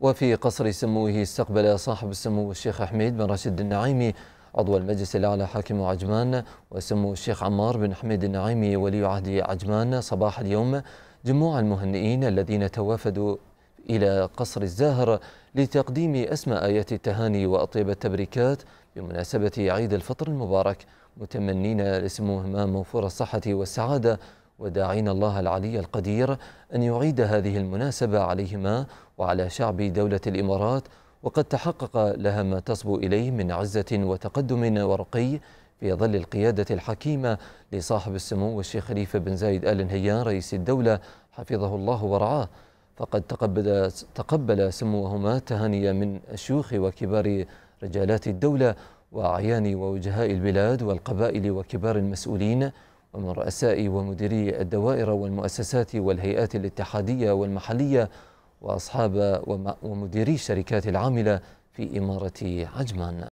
وفي قصر سموه استقبل صاحب السمو الشيخ حميد بن راشد النعيمي عضو المجلس الأعلى حاكم عجمان وسمو الشيخ عمار بن حميد النعيمي ولي عهد عجمان صباح اليوم جموع المهنئين الذين توافدوا إلى قصر الزاهر لتقديم أسمى آيات التهاني وأطيب التبريكات بمناسبة عيد الفطر المبارك متمنين لسموهما موفور الصحة والسعادة وداعين الله العلي القدير أن يعيد هذه المناسبة عليهما وعلى شعب دولة الإمارات وقد تحقق لها ما تصبو إليه من عزة وتقدم ورقي في ظل القيادة الحكيمة لصاحب السمو الشيخ خليفة بن زايد آل نهيان رئيس الدولة حفظه الله ورعاه فقد تقبل, تقبل سموهما تهاني من الشيوخ وكبار رجالات الدولة وأعيان ووجهاء البلاد والقبائل وكبار المسؤولين ومن رؤساء ومديري الدوائر والمؤسسات والهيئات الاتحادية والمحلية وأصحاب ومديري الشركات العاملة في إمارة عجمان